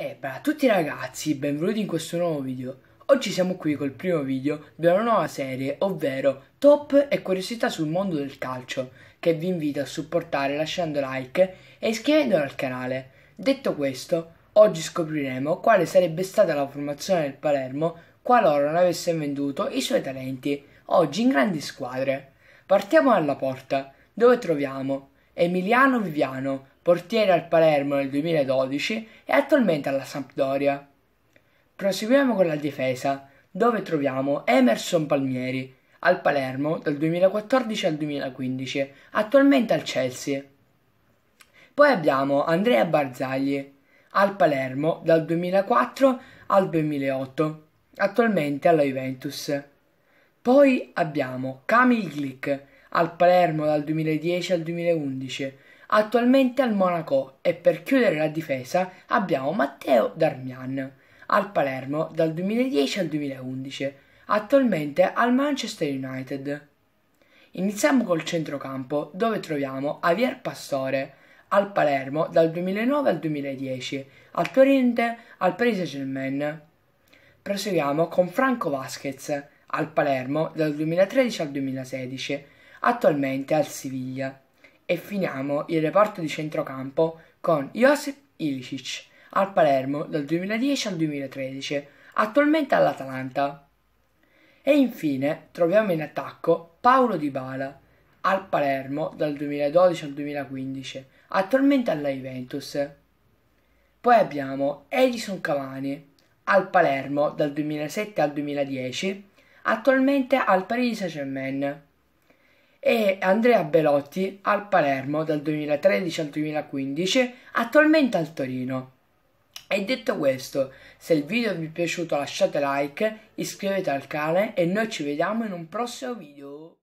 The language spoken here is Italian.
E eh, beh a tutti ragazzi, benvenuti in questo nuovo video. Oggi siamo qui col primo video di una nuova serie, ovvero Top e curiosità sul mondo del calcio, che vi invito a supportare lasciando like e iscrivendovi al canale. Detto questo, oggi scopriremo quale sarebbe stata la formazione del Palermo qualora non avesse venduto i suoi talenti, oggi in grandi squadre. Partiamo dalla porta, dove troviamo Emiliano Viviano, portiere al Palermo nel 2012 e attualmente alla Sampdoria. Proseguiamo con la difesa, dove troviamo Emerson Palmieri, al Palermo dal 2014 al 2015, attualmente al Chelsea. Poi abbiamo Andrea Barzagli, al Palermo dal 2004 al 2008, attualmente alla Juventus. Poi abbiamo Camille Glick, al Palermo dal 2010 al 2011, attualmente al Monaco e per chiudere la difesa abbiamo Matteo Darmian, al Palermo dal 2010 al 2011, attualmente al Manchester United. Iniziamo col centrocampo dove troviamo Javier Pastore, al Palermo dal 2009 al 2010, al Torino al Paris Saint-Germain. Proseguiamo con Franco Vasquez, al Palermo dal 2013 al 2016, attualmente al Siviglia e finiamo il reparto di centrocampo con Josip Ilicic al Palermo dal 2010 al 2013, attualmente all'Atalanta. E infine troviamo in attacco Paolo Di Bala al Palermo dal 2012 al 2015, attualmente alla Juventus. Poi abbiamo Edison Cavani al Palermo dal 2007 al 2010, attualmente al Paris Saint-Germain e Andrea Belotti al Palermo dal 2013 al 2015, attualmente al Torino. E detto questo, se il video vi è piaciuto lasciate like, iscrivetevi al canale e noi ci vediamo in un prossimo video.